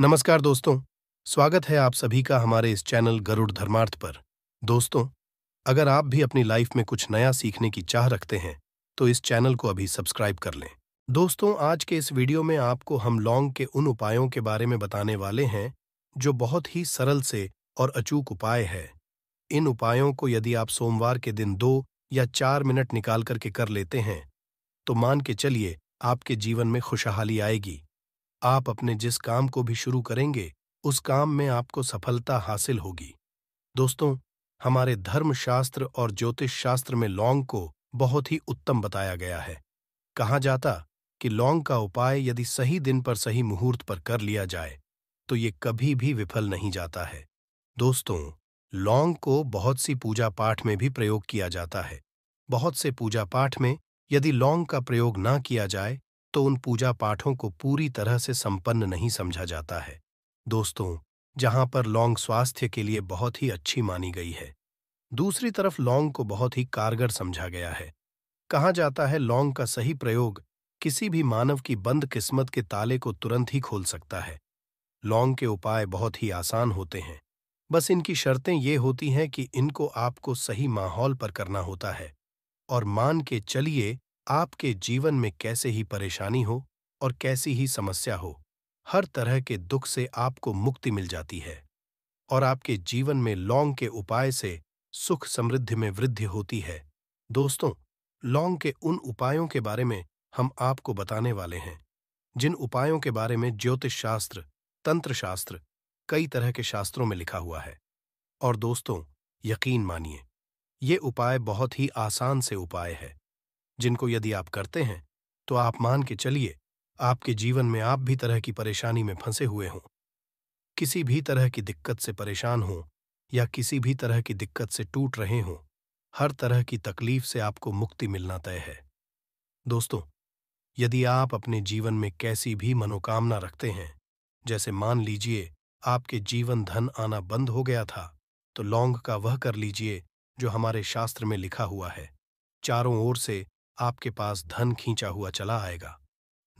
नमस्कार दोस्तों स्वागत है आप सभी का हमारे इस चैनल गरुड़ धर्मार्थ पर दोस्तों अगर आप भी अपनी लाइफ में कुछ नया सीखने की चाह रखते हैं तो इस चैनल को अभी सब्सक्राइब कर लें दोस्तों आज के इस वीडियो में आपको हम लौंग के उन उपायों के बारे में बताने वाले हैं जो बहुत ही सरल से और अचूक उपाय है इन उपायों को यदि आप सोमवार के दिन दो या चार मिनट निकाल करके कर लेते हैं तो मान के चलिए आपके जीवन में खुशहाली आएगी आप अपने जिस काम को भी शुरू करेंगे उस काम में आपको सफलता हासिल होगी दोस्तों हमारे धर्मशास्त्र और ज्योतिष शास्त्र में लौंग को बहुत ही उत्तम बताया गया है कहा जाता कि लौंग का उपाय यदि सही दिन पर सही मुहूर्त पर कर लिया जाए तो ये कभी भी विफल नहीं जाता है दोस्तों लौंग को बहुत सी पूजा पाठ में भी प्रयोग किया जाता है बहुत से पूजा पाठ में यदि लौंग का प्रयोग ना किया जाए तो उन पूजा पाठों को पूरी तरह से संपन्न नहीं समझा जाता है दोस्तों जहां पर लौंग स्वास्थ्य के लिए बहुत ही अच्छी मानी गई है दूसरी तरफ लौंग को बहुत ही कारगर समझा गया है कहा जाता है लौंग का सही प्रयोग किसी भी मानव की बंद किस्मत के ताले को तुरंत ही खोल सकता है लौंग के उपाय बहुत ही आसान होते हैं बस इनकी शर्तें ये होती हैं कि इनको आपको सही माहौल पर करना होता है और मान के चलिए आपके जीवन में कैसे ही परेशानी हो और कैसी ही समस्या हो हर तरह के दुख से आपको मुक्ति मिल जाती है और आपके जीवन में लौंग के उपाय से सुख समृद्धि में वृद्धि होती है दोस्तों लौंग के उन उपायों के बारे में हम आपको बताने वाले हैं जिन उपायों के बारे में ज्योतिष शास्त्र तंत्र शास्त्र कई तरह के शास्त्रों में लिखा हुआ है और दोस्तों यकीन मानिए ये उपाय बहुत ही आसान से उपाय है जिनको यदि आप करते हैं तो आप मान के चलिए आपके जीवन में आप भी तरह की परेशानी में फंसे हुए हों किसी भी तरह की दिक्कत से परेशान हों या किसी भी तरह की दिक्कत से टूट रहे हों हर तरह की तकलीफ से आपको मुक्ति मिलना तय है दोस्तों यदि आप अपने जीवन में कैसी भी मनोकामना रखते हैं जैसे मान लीजिए आपके जीवन धन आना बंद हो गया था तो लौंग का वह कर लीजिए जो हमारे शास्त्र में लिखा हुआ है चारों ओर से आपके पास धन खींचा हुआ चला आएगा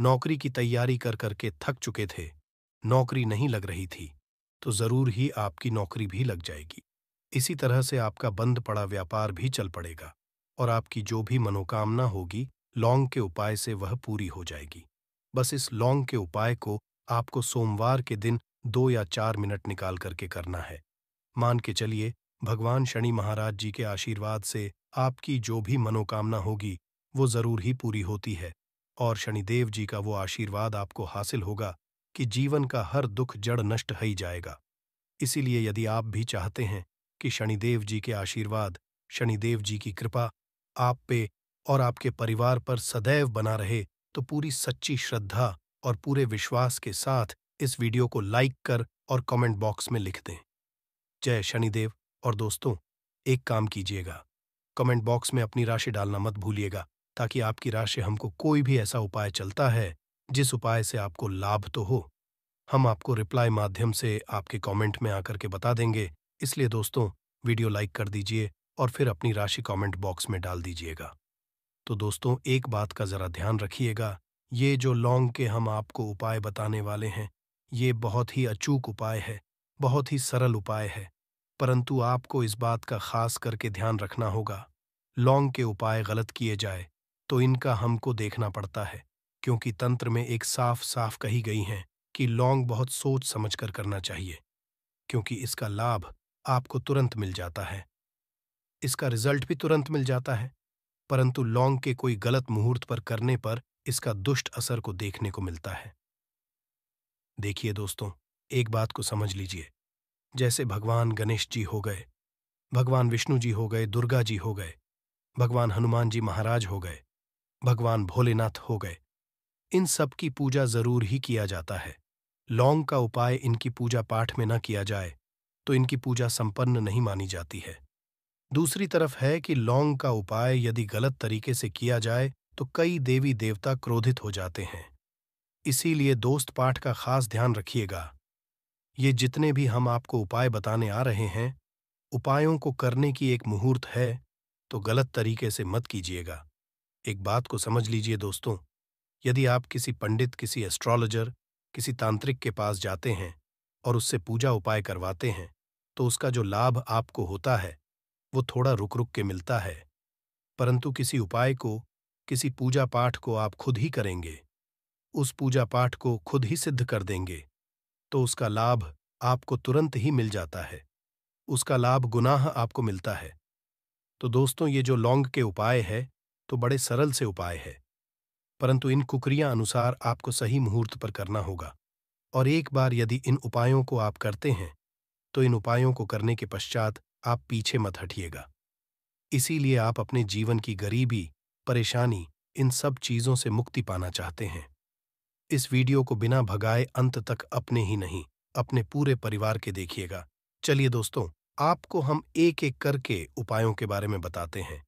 नौकरी की तैयारी कर करके थक चुके थे नौकरी नहीं लग रही थी तो जरूर ही आपकी नौकरी भी लग जाएगी इसी तरह से आपका बंद पड़ा व्यापार भी चल पड़ेगा और आपकी जो भी मनोकामना होगी लौंग के उपाय से वह पूरी हो जाएगी बस इस लौंग के उपाय को आपको सोमवार के दिन दो या चार मिनट निकाल करके करना है मान के चलिए भगवान शनि महाराज जी के आशीर्वाद से आपकी जो भी मनोकामना होगी वो जरूर ही पूरी होती है और शनिदेव जी का वो आशीर्वाद आपको हासिल होगा कि जीवन का हर दुख जड़ नष्ट ही जाएगा इसीलिए यदि आप भी चाहते हैं कि शनिदेव जी के आशीर्वाद शनिदेव जी की कृपा आप पे और आपके परिवार पर सदैव बना रहे तो पूरी सच्ची श्रद्धा और पूरे विश्वास के साथ इस वीडियो को लाइक कर और कमेंट बॉक्स में लिख दें जय शनिदेव और दोस्तों एक काम कीजिएगा कमेंट बॉक्स में अपनी राशि डालना मत भूलिएगा ताकि आपकी राशि हमको कोई भी ऐसा उपाय चलता है जिस उपाय से आपको लाभ तो हो हम आपको रिप्लाई माध्यम से आपके कमेंट में आकर के बता देंगे इसलिए दोस्तों वीडियो लाइक कर दीजिए और फिर अपनी राशि कमेंट बॉक्स में डाल दीजिएगा तो दोस्तों एक बात का ज़रा ध्यान रखिएगा ये जो लौंग के हम आपको उपाय बताने वाले हैं ये बहुत ही अचूक उपाय है बहुत ही सरल उपाय है परंतु आपको इस बात का खास करके ध्यान रखना होगा लौंग के उपाय गलत किए जाए तो इनका हमको देखना पड़ता है क्योंकि तंत्र में एक साफ साफ कही गई हैं कि लौंग बहुत सोच समझ कर करना चाहिए क्योंकि इसका लाभ आपको तुरंत मिल जाता है इसका रिजल्ट भी तुरंत मिल जाता है परंतु लौंग के कोई गलत मुहूर्त पर करने पर इसका दुष्ट असर को देखने को मिलता है देखिए दोस्तों एक बात को समझ लीजिए जैसे भगवान गणेश जी हो गए भगवान विष्णु जी हो गए दुर्गा जी हो गए भगवान हनुमान जी महाराज हो गए भगवान भोलेनाथ हो गए इन सब की पूजा जरूर ही किया जाता है लौंग का उपाय इनकी पूजा पाठ में न किया जाए तो इनकी पूजा संपन्न नहीं मानी जाती है दूसरी तरफ है कि लौंग का उपाय यदि गलत तरीके से किया जाए तो कई देवी देवता क्रोधित हो जाते हैं इसीलिए दोस्त पाठ का खास ध्यान रखिएगा ये जितने भी हम आपको उपाय बताने आ रहे हैं उपायों को करने की एक मुहूर्त है तो गलत तरीके से मत कीजिएगा एक बात को समझ लीजिए दोस्तों यदि आप किसी पंडित किसी एस्ट्रोलॉजर किसी तांत्रिक के पास जाते हैं और उससे पूजा उपाय करवाते हैं तो उसका जो लाभ आपको होता है वो थोड़ा रुक रुक के मिलता है परंतु किसी उपाय को किसी पूजा पाठ को आप खुद ही करेंगे उस पूजा पाठ को खुद ही सिद्ध कर देंगे तो उसका लाभ आपको तुरंत ही मिल जाता है उसका लाभ गुनाह आपको मिलता है तो दोस्तों ये जो लौंग के उपाय है तो बड़े सरल से उपाय है परंतु इन कुकरिया अनुसार आपको सही मुहूर्त पर करना होगा और एक बार यदि इन उपायों को आप करते हैं तो इन उपायों को करने के पश्चात आप पीछे मत हटिएगा इसीलिए आप अपने जीवन की गरीबी परेशानी इन सब चीजों से मुक्ति पाना चाहते हैं इस वीडियो को बिना भगाए अंत तक अपने ही नहीं अपने पूरे परिवार के देखिएगा चलिए दोस्तों आपको हम एक एक करके उपायों के बारे में बताते हैं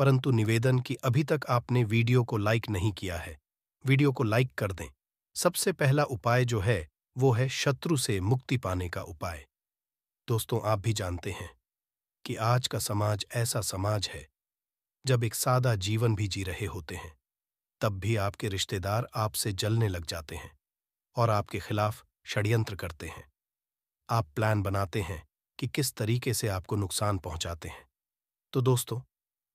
परंतु निवेदन कि अभी तक आपने वीडियो को लाइक नहीं किया है वीडियो को लाइक कर दें सबसे पहला उपाय जो है वो है शत्रु से मुक्ति पाने का उपाय दोस्तों आप भी जानते हैं कि आज का समाज ऐसा समाज है जब एक सादा जीवन भी जी रहे होते हैं तब भी आपके रिश्तेदार आपसे जलने लग जाते हैं और आपके खिलाफ षड्यंत्र करते हैं आप प्लान बनाते हैं कि किस तरीके से आपको नुकसान पहुंचाते हैं तो दोस्तों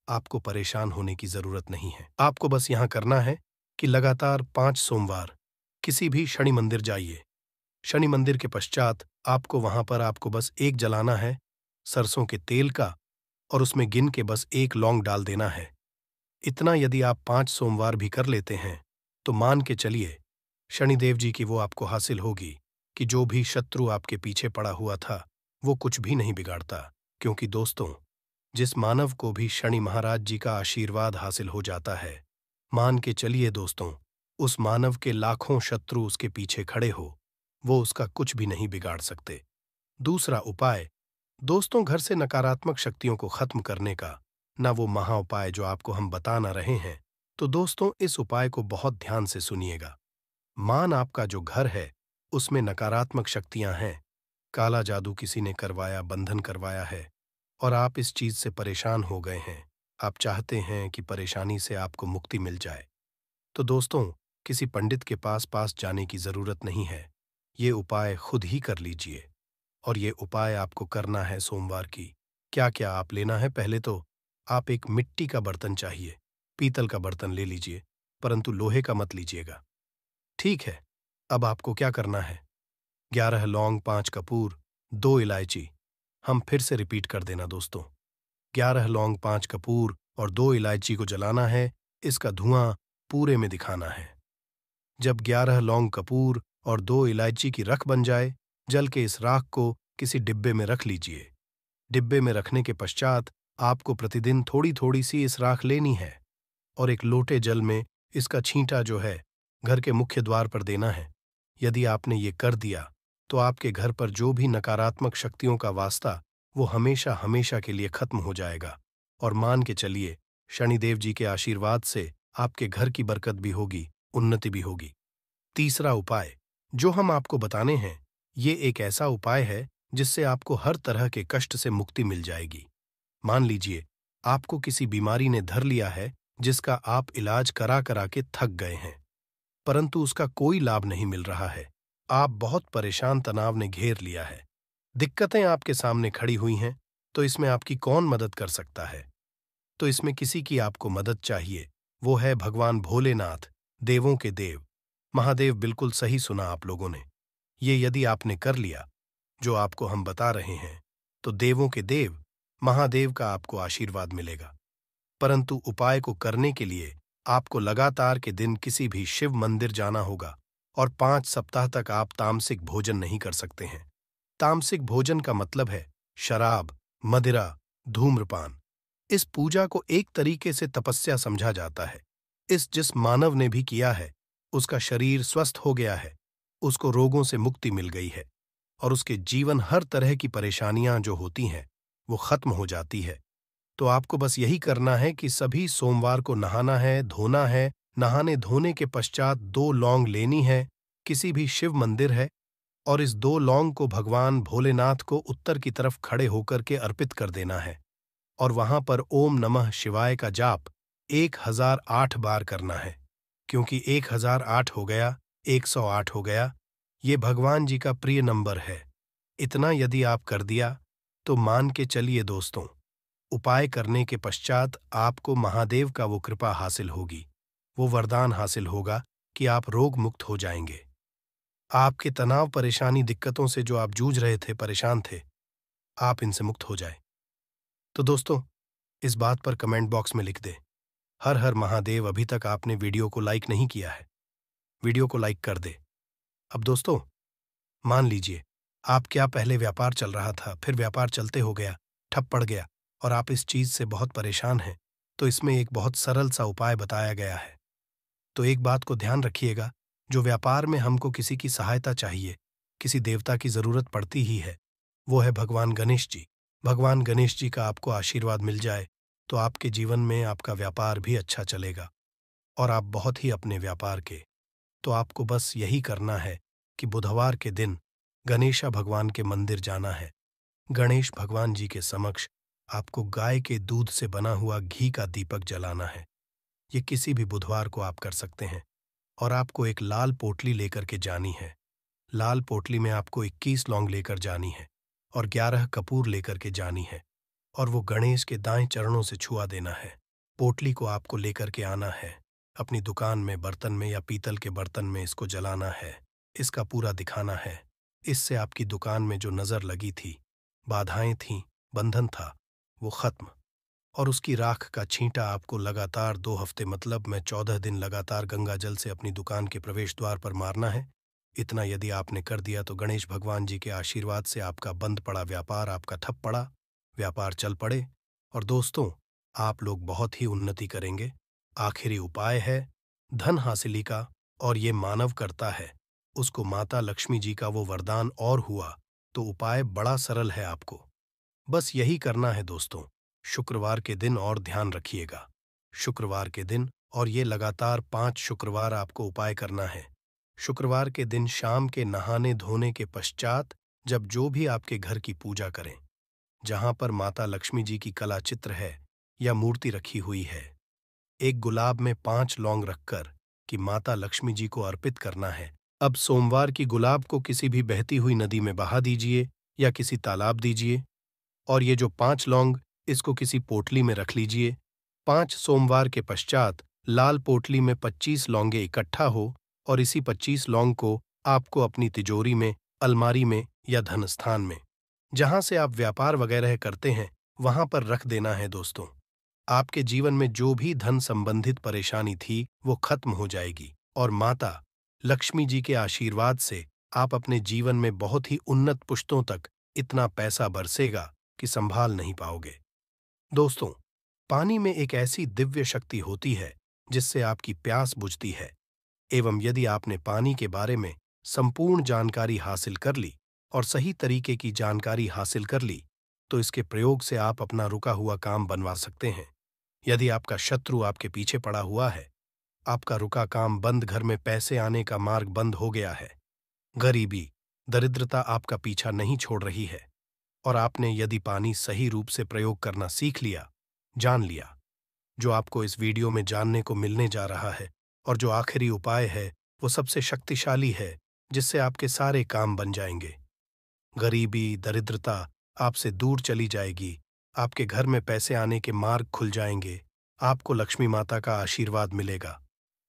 आपको परेशान होने की जरूरत नहीं है आपको बस यहां करना है कि लगातार पांच सोमवार किसी भी शनि मंदिर जाइए शनि मंदिर के पश्चात आपको वहां पर आपको बस एक जलाना है सरसों के तेल का और उसमें गिन के बस एक लौंग डाल देना है इतना यदि आप पांच सोमवार भी कर लेते हैं तो मान के चलिए शनिदेव जी की वो आपको हासिल होगी कि जो भी शत्रु आपके पीछे पड़ा हुआ था वो कुछ भी नहीं बिगाड़ता क्योंकि दोस्तों जिस मानव को भी शनि महाराज जी का आशीर्वाद हासिल हो जाता है मान के चलिए दोस्तों उस मानव के लाखों शत्रु उसके पीछे खड़े हो वो उसका कुछ भी नहीं बिगाड़ सकते दूसरा उपाय दोस्तों घर से नकारात्मक शक्तियों को खत्म करने का ना वो महा उपाय जो आपको हम बता ना रहे हैं तो दोस्तों इस उपाय को बहुत ध्यान से सुनिएगा मान आपका जो घर है उसमें नकारात्मक शक्तियां हैं काला जादू किसी ने करवाया बंधन करवाया है और आप इस चीज से परेशान हो गए हैं आप चाहते हैं कि परेशानी से आपको मुक्ति मिल जाए तो दोस्तों किसी पंडित के पास पास जाने की जरूरत नहीं है ये उपाय खुद ही कर लीजिए और ये उपाय आपको करना है सोमवार की क्या क्या आप लेना है पहले तो आप एक मिट्टी का बर्तन चाहिए पीतल का बर्तन ले लीजिए परंतु लोहे का मत लीजिएगा ठीक है अब आपको क्या करना है ग्यारह लौंग पांच कपूर दो इलायची हम फिर से रिपीट कर देना दोस्तों ग्यारह लौंग पांच कपूर और दो इलायची को जलाना है इसका धुआं पूरे में दिखाना है जब ग्यारह लौंग कपूर और दो इलायची की रख बन जाए जल के इस राख को किसी डिब्बे में रख लीजिए डिब्बे में रखने के पश्चात आपको प्रतिदिन थोड़ी थोड़ी सी इस राख लेनी है और एक लोटे जल में इसका छींटा जो है घर के मुख्य द्वार पर देना है यदि आपने ये कर दिया तो आपके घर पर जो भी नकारात्मक शक्तियों का वास्ता वो हमेशा हमेशा के लिए खत्म हो जाएगा और मान के चलिए शनिदेव जी के आशीर्वाद से आपके घर की बरकत भी होगी उन्नति भी होगी तीसरा उपाय जो हम आपको बताने हैं ये एक ऐसा उपाय है जिससे आपको हर तरह के कष्ट से मुक्ति मिल जाएगी मान लीजिए आपको किसी बीमारी ने धर लिया है जिसका आप इलाज करा करा के थक गए हैं परंतु उसका कोई लाभ नहीं मिल रहा है आप बहुत परेशान तनाव ने घेर लिया है दिक्कतें आपके सामने खड़ी हुई हैं तो इसमें आपकी कौन मदद कर सकता है तो इसमें किसी की आपको मदद चाहिए वो है भगवान भोलेनाथ देवों के देव महादेव बिल्कुल सही सुना आप लोगों ने ये यदि आपने कर लिया जो आपको हम बता रहे हैं तो देवों के देव महादेव का आपको आशीर्वाद मिलेगा परंतु उपाय को करने के लिए आपको लगातार के दिन किसी भी शिव मंदिर जाना होगा और पांच सप्ताह तक आप तामसिक भोजन नहीं कर सकते हैं तामसिक भोजन का मतलब है शराब मदिरा धूम्रपान इस पूजा को एक तरीके से तपस्या समझा जाता है इस जिस मानव ने भी किया है उसका शरीर स्वस्थ हो गया है उसको रोगों से मुक्ति मिल गई है और उसके जीवन हर तरह की परेशानियां जो होती हैं वो खत्म हो जाती है तो आपको बस यही करना है कि सभी सोमवार को नहाना है धोना है नहाने धोने के पश्चात दो लौंग लेनी है किसी भी शिव मंदिर है और इस दो लौंग को भगवान भोलेनाथ को उत्तर की तरफ खड़े होकर के अर्पित कर देना है और वहां पर ओम नमः शिवाय का जाप एक हजार आठ बार करना है क्योंकि एक हजार आठ हो गया एक सौ आठ हो गया ये भगवान जी का प्रिय नंबर है इतना यदि आप कर दिया तो मान के चलिए दोस्तों उपाय करने के पश्चात आपको महादेव का वो कृपा हासिल होगी वो वरदान हासिल होगा कि आप रोग मुक्त हो जाएंगे आपके तनाव परेशानी दिक्कतों से जो आप जूझ रहे थे परेशान थे आप इनसे मुक्त हो जाए तो दोस्तों इस बात पर कमेंट बॉक्स में लिख दे हर हर महादेव अभी तक आपने वीडियो को लाइक नहीं किया है वीडियो को लाइक कर दे अब दोस्तों मान लीजिए आप क्या पहले व्यापार चल रहा था फिर व्यापार चलते हो गया ठप पड़ गया और आप इस चीज से बहुत परेशान हैं तो इसमें एक बहुत सरल सा उपाय बताया गया है तो एक बात को ध्यान रखिएगा जो व्यापार में हमको किसी की सहायता चाहिए किसी देवता की जरूरत पड़ती ही है वो है भगवान गणेश जी भगवान गणेश जी का आपको आशीर्वाद मिल जाए तो आपके जीवन में आपका व्यापार भी अच्छा चलेगा और आप बहुत ही अपने व्यापार के तो आपको बस यही करना है कि बुधवार के दिन गणेशा भगवान के मंदिर जाना है गणेश भगवान जी के समक्ष आपको गाय के दूध से बना हुआ घी का दीपक जलाना है ये किसी भी बुधवार को आप कर सकते हैं और आपको एक लाल पोटली लेकर के जानी है लाल पोटली में आपको 21 लौंग लेकर जानी है और 11 कपूर लेकर के जानी है और वो गणेश के दाएं चरणों से छुआ देना है पोटली को आपको लेकर के आना है अपनी दुकान में बर्तन में या पीतल के बर्तन में इसको जलाना है इसका पूरा दिखाना है इससे आपकी दुकान में जो नज़र लगी थी बाधाएं थीं बंधन था वो खत्म और उसकी राख का छींटा आपको लगातार दो हफ्ते मतलब मैं चौदह दिन लगातार गंगा जल से अपनी दुकान के प्रवेश द्वार पर मारना है इतना यदि आपने कर दिया तो गणेश भगवान जी के आशीर्वाद से आपका बंद पड़ा व्यापार आपका ठप पड़ा व्यापार चल पड़े और दोस्तों आप लोग बहुत ही उन्नति करेंगे आखिरी उपाय है धन हासिली का और ये मानव करता है उसको माता लक्ष्मी जी का वो वरदान और हुआ तो उपाय बड़ा सरल है आपको बस यही करना है दोस्तों शुक्रवार के दिन और ध्यान रखिएगा शुक्रवार के दिन और ये लगातार पांच शुक्रवार आपको उपाय करना है शुक्रवार के दिन शाम के नहाने धोने के पश्चात जब जो भी आपके घर की पूजा करें जहां पर माता लक्ष्मी जी की कला चित्र है या मूर्ति रखी हुई है एक गुलाब में पांच लौंग रखकर कि माता लक्ष्मी जी को अर्पित करना है अब सोमवार की गुलाब को किसी भी बहती हुई नदी में बहा दीजिए या किसी तालाब दीजिए और ये जो पांच लौंग इसको किसी पोटली में रख लीजिए पांच सोमवार के पश्चात लाल पोटली में पच्चीस लौंगे इकट्ठा हो और इसी पच्चीस लौंग को आपको अपनी तिजोरी में अलमारी में या धनस्थान में जहां से आप व्यापार वगैरह करते हैं वहां पर रख देना है दोस्तों आपके जीवन में जो भी धन संबंधित परेशानी थी वो खत्म हो जाएगी और माता लक्ष्मी जी के आशीर्वाद से आप अपने जीवन में बहुत ही उन्नत पुश्तों तक इतना पैसा बरसेगा कि संभाल नहीं पाओगे दोस्तों पानी में एक ऐसी दिव्य शक्ति होती है जिससे आपकी प्यास बुझती है एवं यदि आपने पानी के बारे में संपूर्ण जानकारी हासिल कर ली और सही तरीके की जानकारी हासिल कर ली तो इसके प्रयोग से आप अपना रुका हुआ काम बनवा सकते हैं यदि आपका शत्रु आपके पीछे पड़ा हुआ है आपका रुका काम बंद घर में पैसे आने का मार्ग बंद हो गया है गरीबी दरिद्रता आपका पीछा नहीं छोड़ रही है और आपने यदि पानी सही रूप से प्रयोग करना सीख लिया जान लिया जो आपको इस वीडियो में जानने को मिलने जा रहा है और जो आखिरी उपाय है वो सबसे शक्तिशाली है जिससे आपके सारे काम बन जाएंगे गरीबी दरिद्रता आपसे दूर चली जाएगी आपके घर में पैसे आने के मार्ग खुल जाएंगे आपको लक्ष्मी माता का आशीर्वाद मिलेगा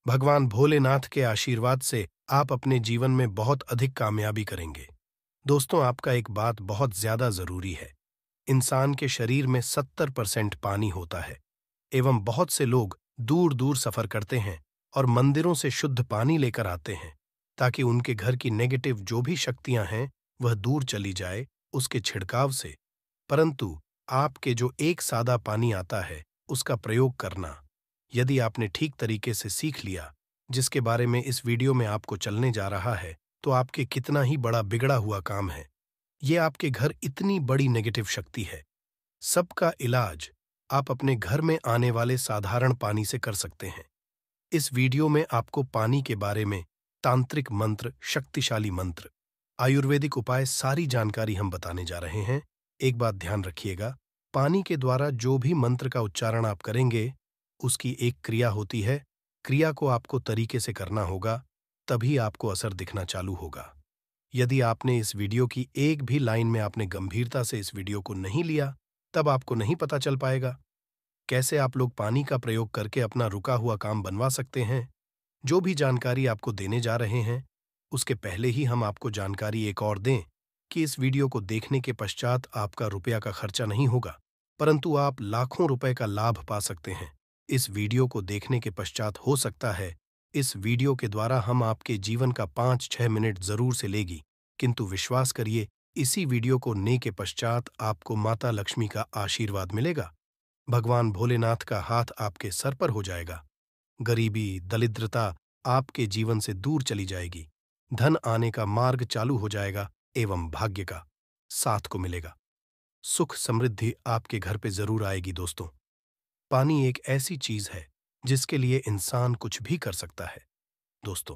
भगवान भोलेनाथ के आशीर्वाद से आप अपने जीवन में बहुत अधिक कामयाबी करेंगे दोस्तों आपका एक बात बहुत ज्यादा जरूरी है इंसान के शरीर में सत्तर परसेंट पानी होता है एवं बहुत से लोग दूर दूर सफर करते हैं और मंदिरों से शुद्ध पानी लेकर आते हैं ताकि उनके घर की नेगेटिव जो भी शक्तियां हैं वह दूर चली जाए उसके छिड़काव से परंतु आपके जो एक सादा पानी आता है उसका प्रयोग करना यदि आपने ठीक तरीके से सीख लिया जिसके बारे में इस वीडियो में आपको चलने जा रहा है तो आपके कितना ही बड़ा बिगड़ा हुआ काम है ये आपके घर इतनी बड़ी नेगेटिव शक्ति है सबका इलाज आप अपने घर में आने वाले साधारण पानी से कर सकते हैं इस वीडियो में आपको पानी के बारे में तांत्रिक मंत्र शक्तिशाली मंत्र आयुर्वेदिक उपाय सारी जानकारी हम बताने जा रहे हैं एक बात ध्यान रखिएगा पानी के द्वारा जो भी मंत्र का उच्चारण आप करेंगे उसकी एक क्रिया होती है क्रिया को आपको तरीके से करना होगा तभी आपको असर दिखना चालू होगा यदि आपने इस वीडियो की एक भी लाइन में आपने गंभीरता से इस वीडियो को नहीं लिया तब आपको नहीं पता चल पाएगा कैसे आप लोग पानी का प्रयोग करके अपना रुका हुआ काम बनवा सकते हैं जो भी जानकारी आपको देने जा रहे हैं उसके पहले ही हम आपको जानकारी एक और दें कि इस वीडियो को देखने के पश्चात आपका रुपया का खर्चा नहीं होगा परंतु आप लाखों रुपए का लाभ पा सकते हैं इस वीडियो को देखने के पश्चात हो सकता है इस वीडियो के द्वारा हम आपके जीवन का पांच छह मिनट जरूर से लेगी किंतु विश्वास करिए इसी वीडियो को ने के पश्चात आपको माता लक्ष्मी का आशीर्वाद मिलेगा भगवान भोलेनाथ का हाथ आपके सर पर हो जाएगा गरीबी दलिद्रता आपके जीवन से दूर चली जाएगी धन आने का मार्ग चालू हो जाएगा एवं भाग्य का साथ को मिलेगा सुख समृद्धि आपके घर पे जरूर आएगी दोस्तों पानी एक ऐसी चीज है जिसके लिए इंसान कुछ भी कर सकता है दोस्तों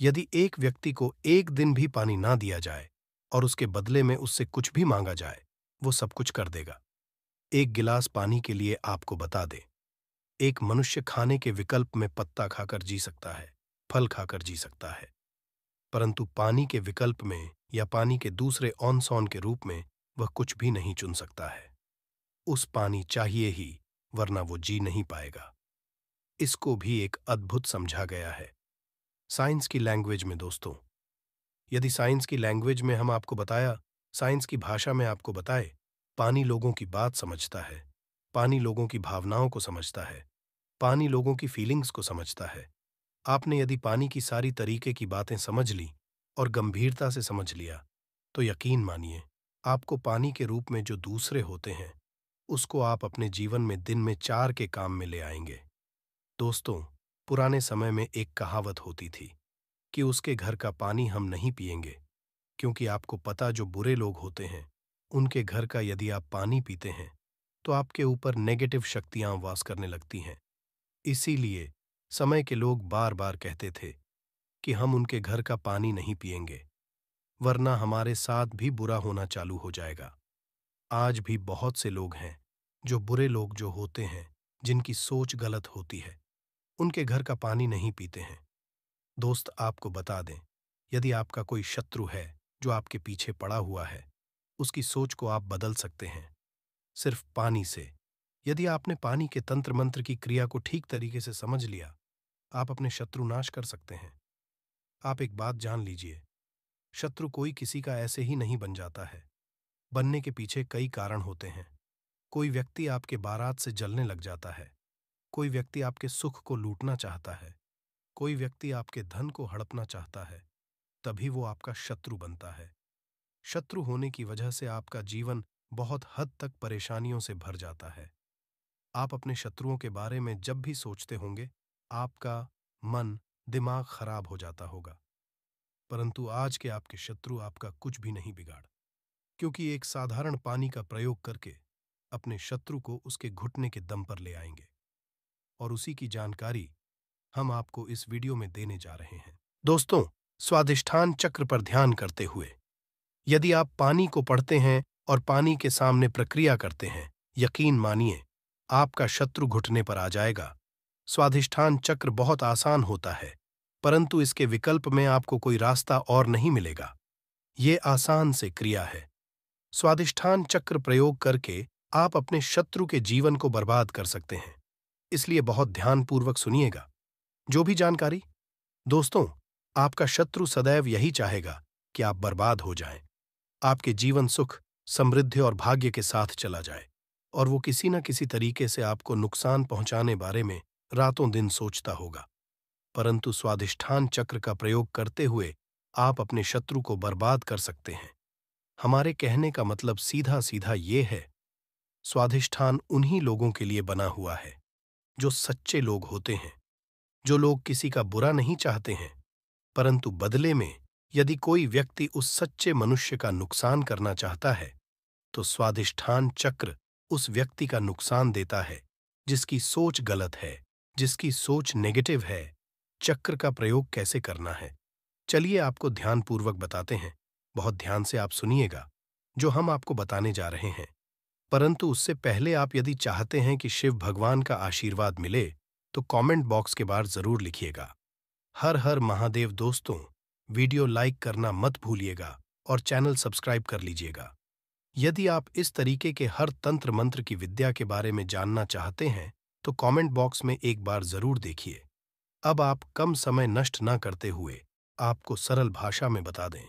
यदि एक व्यक्ति को एक दिन भी पानी ना दिया जाए और उसके बदले में उससे कुछ भी मांगा जाए वो सब कुछ कर देगा एक गिलास पानी के लिए आपको बता दे एक मनुष्य खाने के विकल्प में पत्ता खाकर जी सकता है फल खाकर जी सकता है परंतु पानी के विकल्प में या पानी के दूसरे ऑन सॉन के रूप में वह कुछ भी नहीं चुन सकता है उस पानी चाहिए ही वरना वो जी नहीं पाएगा इसको भी एक अद्भुत समझा गया है साइंस की लैंग्वेज में दोस्तों यदि साइंस की लैंग्वेज में हम आपको बताया साइंस की भाषा में आपको बताए पानी लोगों की बात समझता है पानी लोगों की भावनाओं को समझता है पानी लोगों की फीलिंग्स को समझता है आपने यदि पानी की सारी तरीके की बातें समझ ली और गंभीरता से समझ लिया तो यकीन मानिए आपको पानी के रूप में जो दूसरे होते हैं उसको आप अपने जीवन में दिन में चार के काम में ले आएंगे दोस्तों पुराने समय में एक कहावत होती थी कि उसके घर का पानी हम नहीं पिएंगे क्योंकि आपको पता जो बुरे लोग होते हैं उनके घर का यदि आप पानी पीते हैं तो आपके ऊपर नेगेटिव शक्तियां वास करने लगती हैं इसीलिए समय के लोग बार बार कहते थे कि हम उनके घर का पानी नहीं पिएंगे वरना हमारे साथ भी बुरा होना चालू हो जाएगा आज भी बहुत से लोग हैं जो बुरे लोग जो होते हैं जिनकी सोच गलत होती है उनके घर का पानी नहीं पीते हैं दोस्त आपको बता दें यदि आपका कोई शत्रु है जो आपके पीछे पड़ा हुआ है उसकी सोच को आप बदल सकते हैं सिर्फ पानी से यदि आपने पानी के तंत्र मंत्र की क्रिया को ठीक तरीके से समझ लिया आप अपने शत्रु नाश कर सकते हैं आप एक बात जान लीजिए शत्रु कोई किसी का ऐसे ही नहीं बन जाता है बनने के पीछे कई कारण होते हैं कोई व्यक्ति आपके बारात से जलने लग जाता है कोई व्यक्ति आपके सुख को लूटना चाहता है कोई व्यक्ति आपके धन को हड़पना चाहता है तभी वो आपका शत्रु बनता है शत्रु होने की वजह से आपका जीवन बहुत हद तक परेशानियों से भर जाता है आप अपने शत्रुओं के बारे में जब भी सोचते होंगे आपका मन दिमाग खराब हो जाता होगा परंतु आज के आपके शत्रु आपका कुछ भी नहीं बिगाड़ क्योंकि एक साधारण पानी का प्रयोग करके अपने शत्रु को उसके घुटने के दम पर ले आएंगे और उसी की जानकारी हम आपको इस वीडियो में देने जा रहे हैं दोस्तों स्वादिष्ठान चक्र पर ध्यान करते हुए यदि आप पानी को पढ़ते हैं और पानी के सामने प्रक्रिया करते हैं यकीन मानिए आपका शत्रु घुटने पर आ जाएगा स्वाधिष्ठान चक्र बहुत आसान होता है परंतु इसके विकल्प में आपको कोई रास्ता और नहीं मिलेगा ये आसान से क्रिया है स्वादिष्ठान चक्र प्रयोग करके आप अपने शत्रु के जीवन को बर्बाद कर सकते हैं इसलिए बहुत ध्यानपूर्वक सुनिएगा जो भी जानकारी दोस्तों आपका शत्रु सदैव यही चाहेगा कि आप बर्बाद हो जाएं, आपके जीवन सुख समृद्धि और भाग्य के साथ चला जाए और वो किसी न किसी तरीके से आपको नुकसान पहुंचाने बारे में रातों दिन सोचता होगा परंतु स्वाधिष्ठान चक्र का प्रयोग करते हुए आप अपने शत्रु को बर्बाद कर सकते हैं हमारे कहने का मतलब सीधा सीधा ये है स्वाधिष्ठान उन्हीं लोगों के लिए बना हुआ है जो सच्चे लोग होते हैं जो लोग किसी का बुरा नहीं चाहते हैं परंतु बदले में यदि कोई व्यक्ति उस सच्चे मनुष्य का नुकसान करना चाहता है तो स्वाधिष्ठान चक्र उस व्यक्ति का नुकसान देता है जिसकी सोच गलत है जिसकी सोच नेगेटिव है चक्र का प्रयोग कैसे करना है चलिए आपको ध्यानपूर्वक बताते हैं बहुत ध्यान से आप सुनिएगा जो हम आपको बताने जा रहे हैं परंतु उससे पहले आप यदि चाहते हैं कि शिव भगवान का आशीर्वाद मिले तो कमेंट बॉक्स के बाहर जरूर लिखिएगा हर हर महादेव दोस्तों वीडियो लाइक करना मत भूलिएगा और चैनल सब्सक्राइब कर लीजिएगा यदि आप इस तरीके के हर तंत्र मंत्र की विद्या के बारे में जानना चाहते हैं तो कमेंट बॉक्स में एक बार जरूर देखिए अब आप कम समय नष्ट न करते हुए आपको सरल भाषा में बता दें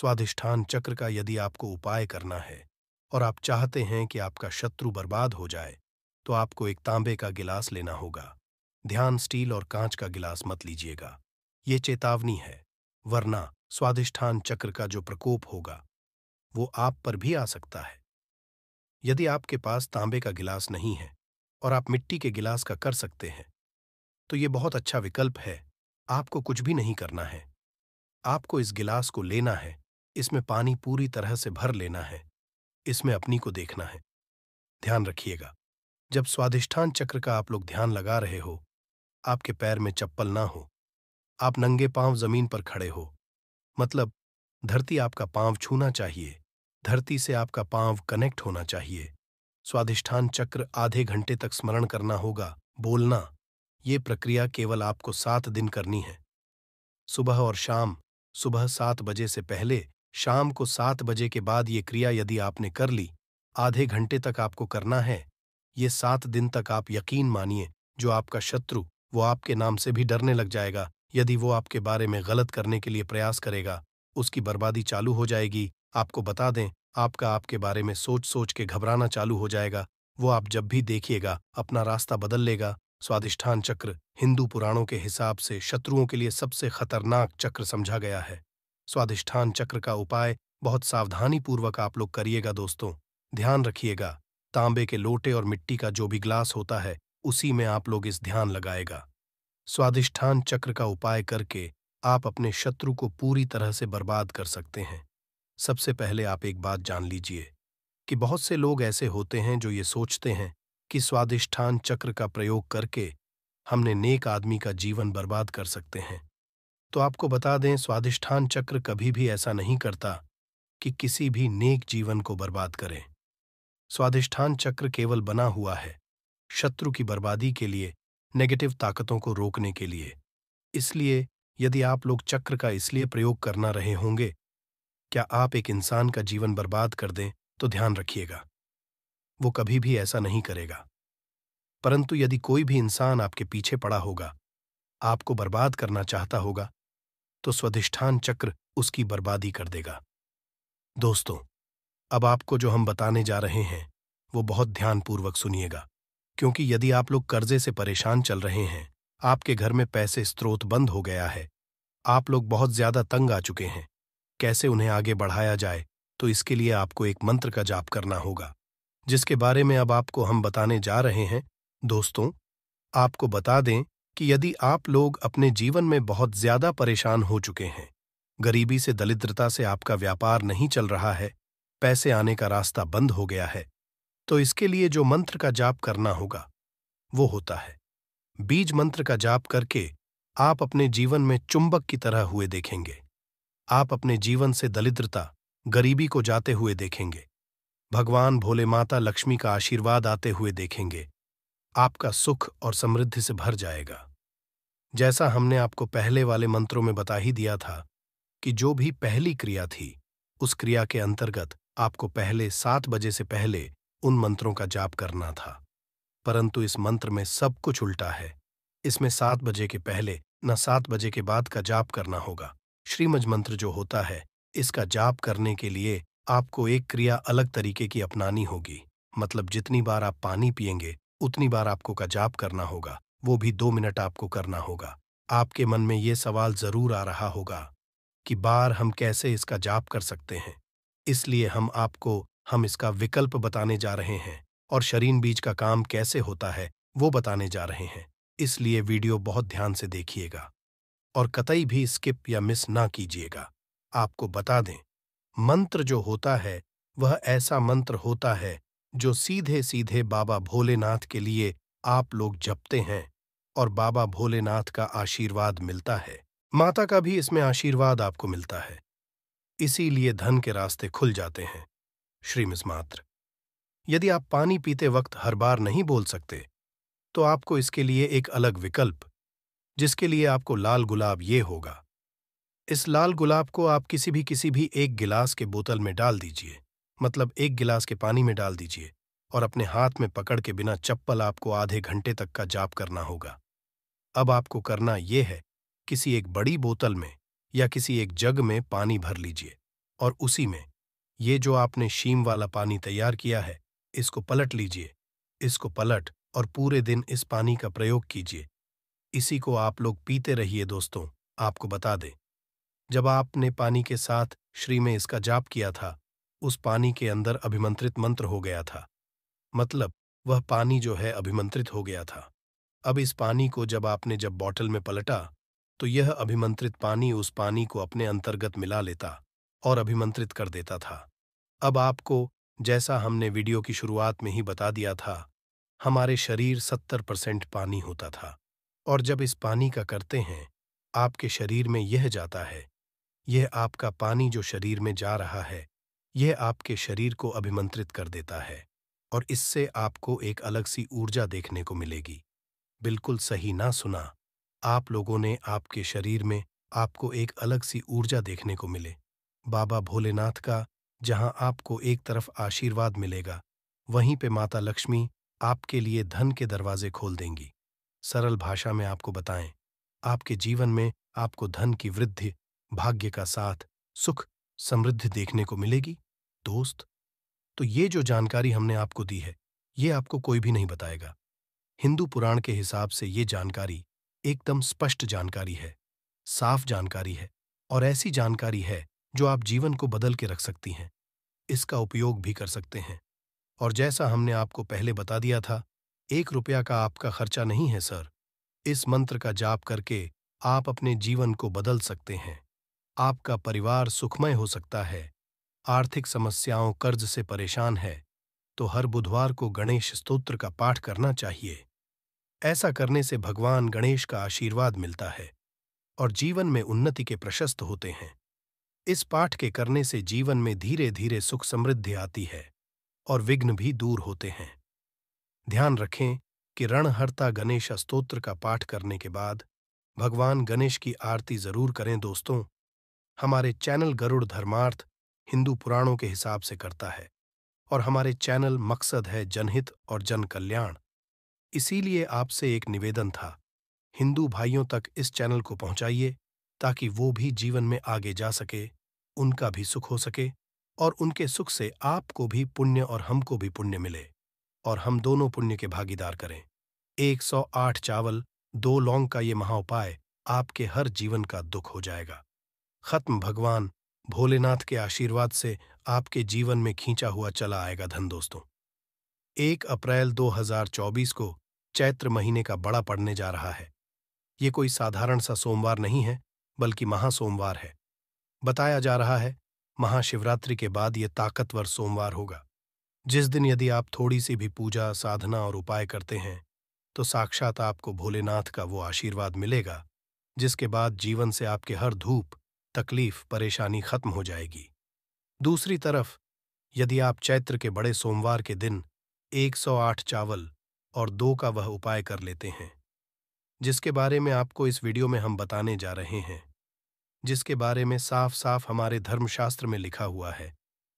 स्वाधिष्ठान चक्र का यदि आपको उपाय करना है और आप चाहते हैं कि आपका शत्रु बर्बाद हो जाए तो आपको एक तांबे का गिलास लेना होगा ध्यान स्टील और कांच का गिलास मत लीजिएगा ये चेतावनी है वरना स्वादिष्ठान चक्र का जो प्रकोप होगा वो आप पर भी आ सकता है यदि आपके पास तांबे का गिलास नहीं है और आप मिट्टी के गिलास का कर सकते हैं तो ये बहुत अच्छा विकल्प है आपको कुछ भी नहीं करना है आपको इस गिलास को लेना है इसमें पानी पूरी तरह से भर लेना है इसमें अपनी को देखना है ध्यान रखिएगा जब स्वाधिष्ठान चक्र का आप लोग ध्यान लगा रहे हो आपके पैर में चप्पल ना हो आप नंगे पांव जमीन पर खड़े हो मतलब धरती आपका पांव छूना चाहिए धरती से आपका पांव कनेक्ट होना चाहिए स्वाधिष्ठान चक्र आधे घंटे तक स्मरण करना होगा बोलना ये प्रक्रिया केवल आपको सात दिन करनी है सुबह और शाम सुबह सात बजे से पहले शाम को सात बजे के बाद ये क्रिया यदि आपने कर ली आधे घंटे तक आपको करना है ये सात दिन तक आप यकीन मानिए जो आपका शत्रु वो आपके नाम से भी डरने लग जाएगा यदि वो आपके बारे में गलत करने के लिए प्रयास करेगा उसकी बर्बादी चालू हो जाएगी आपको बता दें आपका आपके बारे में सोच सोच के घबराना चालू हो जाएगा वो आप जब भी देखिएगा अपना रास्ता बदल लेगा स्वादिष्ठान चक्र हिंदू पुराणों के हिसाब से शत्रुओं के लिए सबसे खतरनाक चक्र समझा गया है स्वादिष्ठान चक्र का उपाय बहुत सावधानीपूर्वक आप लोग करिएगा दोस्तों ध्यान रखिएगा तांबे के लोटे और मिट्टी का जो भी ग्लास होता है उसी में आप लोग इस ध्यान लगाएगा स्वादिष्ठान चक्र का उपाय करके आप अपने शत्रु को पूरी तरह से बर्बाद कर सकते हैं सबसे पहले आप एक बात जान लीजिए कि बहुत से लोग ऐसे होते हैं जो ये सोचते हैं कि स्वादिष्ठान चक्र का प्रयोग करके हमने नेक आदमी का जीवन बर्बाद कर सकते हैं तो आपको बता दें स्वादिष्ठान चक्र कभी भी ऐसा नहीं करता कि किसी भी नेक जीवन को बर्बाद करें स्वादिष्ठान चक्र केवल बना हुआ है शत्रु की बर्बादी के लिए नेगेटिव ताकतों को रोकने के लिए इसलिए यदि आप लोग चक्र का इसलिए प्रयोग करना रहे होंगे क्या आप एक इंसान का जीवन बर्बाद कर दें तो ध्यान रखिएगा वो कभी भी ऐसा नहीं करेगा परंतु यदि कोई भी इंसान आपके पीछे पड़ा होगा आपको बर्बाद करना चाहता होगा तो स्वधिष्ठान चक्र उसकी बर्बादी कर देगा दोस्तों अब आपको जो हम बताने जा रहे हैं वो बहुत ध्यानपूर्वक सुनिएगा क्योंकि यदि आप लोग कर्जे से परेशान चल रहे हैं आपके घर में पैसे स्रोत बंद हो गया है आप लोग बहुत ज्यादा तंग आ चुके हैं कैसे उन्हें आगे बढ़ाया जाए तो इसके लिए आपको एक मंत्र का जाप करना होगा जिसके बारे में अब आपको हम बताने जा रहे हैं दोस्तों आपको बता दें कि यदि आप लोग अपने जीवन में बहुत ज्यादा परेशान हो चुके हैं गरीबी से दलिद्रता से आपका व्यापार नहीं चल रहा है पैसे आने का रास्ता बंद हो गया है तो इसके लिए जो मंत्र का जाप करना होगा वो होता है बीज मंत्र का जाप करके आप अपने जीवन में चुंबक की तरह हुए देखेंगे आप अपने जीवन से दलिद्रता गरीबी को जाते हुए देखेंगे भगवान भोले माता लक्ष्मी का आशीर्वाद आते हुए देखेंगे आपका सुख और समृद्धि से भर जाएगा जैसा हमने आपको पहले वाले मंत्रों में बता ही दिया था कि जो भी पहली क्रिया थी उस क्रिया के अंतर्गत आपको पहले सात बजे से पहले उन मंत्रों का जाप करना था परंतु इस मंत्र में सब कुछ उल्टा है इसमें सात बजे के पहले न सात बजे के बाद का जाप करना होगा श्रीमज मंत्र जो होता है इसका जाप करने के लिए आपको एक क्रिया अलग तरीके की अपनानी होगी मतलब जितनी बार आप पानी पियेंगे उतनी बार आपको का जाप करना होगा वो भी दो मिनट आपको करना होगा आपके मन में ये सवाल जरूर आ रहा होगा कि बार हम कैसे इसका जाप कर सकते हैं इसलिए हम आपको हम इसका विकल्प बताने जा रहे हैं और शरीन बीज का काम कैसे होता है वो बताने जा रहे हैं इसलिए वीडियो बहुत ध्यान से देखिएगा और कतई भी स्किप या मिस ना कीजिएगा आपको बता दें मंत्र जो होता है वह ऐसा मंत्र होता है जो सीधे सीधे बाबा भोलेनाथ के लिए आप लोग जपते हैं और बाबा भोलेनाथ का आशीर्वाद मिलता है माता का भी इसमें आशीर्वाद आपको मिलता है इसीलिए धन के रास्ते खुल जाते हैं श्री मिसमात्र यदि आप पानी पीते वक्त हर बार नहीं बोल सकते तो आपको इसके लिए एक अलग विकल्प जिसके लिए आपको लाल गुलाब ये होगा इस लाल गुलाब को आप किसी भी किसी भी एक गिलास के बोतल में डाल दीजिए मतलब एक गिलास के पानी में डाल दीजिए और अपने हाथ में पकड़ के बिना चप्पल आपको आधे घंटे तक का जाप करना होगा अब आपको करना यह है किसी एक बड़ी बोतल में या किसी एक जग में पानी भर लीजिए और उसी में ये जो आपने शीम वाला पानी तैयार किया है इसको पलट लीजिए इसको पलट और पूरे दिन इस पानी का प्रयोग कीजिए इसी को आप लोग पीते रहिए दोस्तों आपको बता दें जब आपने पानी के साथ श्री में इसका जाप किया था उस पानी के अंदर अभिमंत्रित मंत्र हो गया था मतलब वह पानी जो है अभिमंत्रित हो गया था अब इस पानी को जब आपने जब बॉटल में पलटा तो यह अभिमंत्रित पानी उस पानी को अपने अंतर्गत मिला लेता और अभिमंत्रित कर देता था अब आपको जैसा हमने वीडियो की शुरुआत में ही बता दिया था हमारे शरीर सत्तर परसेंट पानी होता था और जब इस पानी का करते हैं आपके शरीर में यह जाता है यह आपका पानी जो शरीर में जा रहा है यह आपके शरीर को अभिमंत्रित कर देता है और इससे आपको एक अलग सी ऊर्जा देखने को मिलेगी बिल्कुल सही ना सुना आप लोगों ने आपके शरीर में आपको एक अलग सी ऊर्जा देखने को मिले बाबा भोलेनाथ का जहां आपको एक तरफ आशीर्वाद मिलेगा वहीं पे माता लक्ष्मी आपके लिए धन के दरवाजे खोल देंगी सरल भाषा में आपको बताएं आपके जीवन में आपको धन की वृद्धि भाग्य का साथ सुख समृद्धि देखने को मिलेगी दोस्त तो ये जो जानकारी हमने आपको दी है ये आपको कोई भी नहीं बताएगा हिंदू पुराण के हिसाब से ये जानकारी एकदम स्पष्ट जानकारी है साफ जानकारी है और ऐसी जानकारी है जो आप जीवन को बदल के रख सकती हैं इसका उपयोग भी कर सकते हैं और जैसा हमने आपको पहले बता दिया था एक रुपया का आपका खर्चा नहीं है सर इस मंत्र का जाप करके आप अपने जीवन को बदल सकते हैं आपका परिवार सुखमय हो सकता है आर्थिक समस्याओं कर्ज से परेशान है तो हर बुधवार को गणेश स्तोत्र का पाठ करना चाहिए ऐसा करने से भगवान गणेश का आशीर्वाद मिलता है और जीवन में उन्नति के प्रशस्त होते हैं इस पाठ के करने से जीवन में धीरे धीरे सुख समृद्धि आती है और विघ्न भी दूर होते हैं ध्यान रखें कि रणहर्ता गणेश स्तोत्र का पाठ करने के बाद भगवान गणेश की आरती जरूर करें दोस्तों हमारे चैनल गरुड़ धर्मार्थ हिंदू पुराणों के हिसाब से करता है और हमारे चैनल मकसद है जनहित और जन कल्याण इसीलिए आपसे एक निवेदन था हिंदू भाइयों तक इस चैनल को पहुंचाइए ताकि वो भी जीवन में आगे जा सके उनका भी सुख हो सके और उनके सुख से आपको भी पुण्य और हमको भी पुण्य मिले और हम दोनों पुण्य के भागीदार करें 108 चावल दो लौंग का ये महाउपाय आपके हर जीवन का दुख हो जाएगा खत्म भगवान भोलेनाथ के आशीर्वाद से आपके जीवन में खींचा हुआ चला आएगा धन दोस्तों एक अप्रैल 2024 को चैत्र महीने का बड़ा पड़ने जा रहा है ये कोई साधारण सा सोमवार नहीं है बल्कि महासोमवार है बताया जा रहा है महाशिवरात्रि के बाद ये ताकतवर सोमवार होगा जिस दिन यदि आप थोड़ी सी भी पूजा साधना और उपाय करते हैं तो साक्षात आपको भोलेनाथ का वो आशीर्वाद मिलेगा जिसके बाद जीवन से आपके हर धूप तकलीफ परेशानी खत्म हो जाएगी दूसरी तरफ यदि आप चैत्र के बड़े सोमवार के दिन 108 चावल और दो का वह उपाय कर लेते हैं जिसके बारे में आपको इस वीडियो में हम बताने जा रहे हैं जिसके बारे में साफ साफ हमारे धर्मशास्त्र में लिखा हुआ है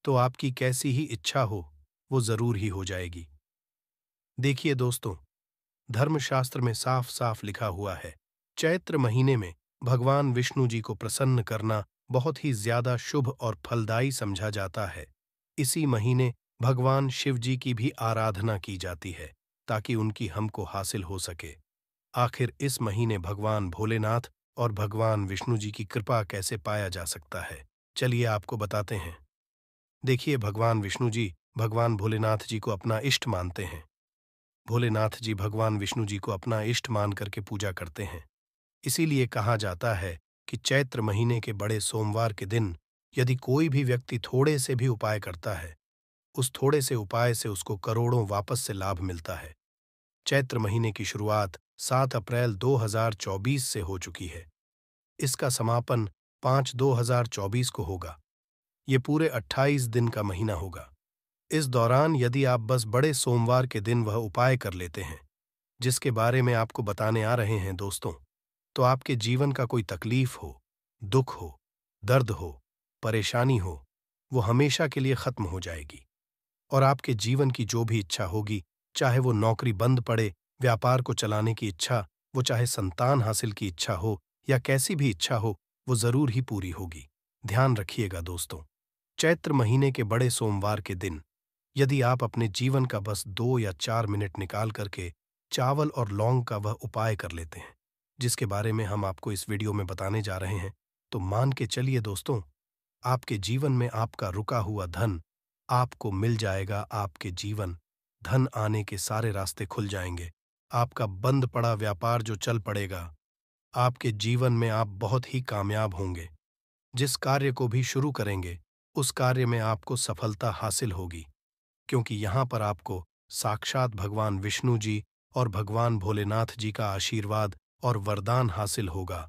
तो आपकी कैसी ही इच्छा हो वो जरूर ही हो जाएगी देखिए दोस्तों धर्मशास्त्र में साफ साफ लिखा हुआ है चैत्र महीने में भगवान विष्णु जी को प्रसन्न करना बहुत ही ज्यादा शुभ और फलदायी समझा जाता है इसी महीने भगवान शिव जी की भी आराधना की जाती है ताकि उनकी हमको हासिल हो सके आखिर इस महीने भगवान भोलेनाथ और भगवान विष्णु जी की कृपा कैसे पाया जा सकता है चलिए आपको बताते हैं देखिए भगवान विष्णु जी भगवान भोलेनाथ जी को अपना इष्ट मानते हैं भोलेनाथ जी भगवान विष्णु जी को अपना इष्ट मान करके पूजा करते हैं इसीलिए कहा जाता है कि चैत्र महीने के बड़े सोमवार के दिन यदि कोई भी व्यक्ति थोड़े से भी उपाय करता है उस थोड़े से उपाय से उसको करोड़ों वापस से लाभ मिलता है चैत्र महीने की शुरुआत 7 अप्रैल 2024 से हो चुकी है इसका समापन 5 2024 को होगा ये पूरे 28 दिन का महीना होगा इस दौरान यदि आप बस बड़े सोमवार के दिन वह उपाय कर लेते हैं जिसके बारे में आपको बताने आ रहे हैं दोस्तों तो आपके जीवन का कोई तकलीफ हो दुख हो दर्द हो परेशानी हो वो हमेशा के लिए खत्म हो जाएगी और आपके जीवन की जो भी इच्छा होगी चाहे वो नौकरी बंद पड़े व्यापार को चलाने की इच्छा वो चाहे संतान हासिल की इच्छा हो या कैसी भी इच्छा हो वो जरूर ही पूरी होगी ध्यान रखिएगा दोस्तों चैत्र महीने के बड़े सोमवार के दिन यदि आप अपने जीवन का बस दो या चार मिनट निकाल करके चावल और लौंग का वह उपाय कर लेते हैं जिसके बारे में हम आपको इस वीडियो में बताने जा रहे हैं तो मान के चलिए दोस्तों आपके जीवन में आपका रुका हुआ धन आपको मिल जाएगा आपके जीवन धन आने के सारे रास्ते खुल जाएंगे आपका बंद पड़ा व्यापार जो चल पड़ेगा आपके जीवन में आप बहुत ही कामयाब होंगे जिस कार्य को भी शुरू करेंगे उस कार्य में आपको सफलता हासिल होगी क्योंकि यहां पर आपको साक्षात भगवान विष्णु जी और भगवान भोलेनाथ जी का आशीर्वाद और वरदान हासिल होगा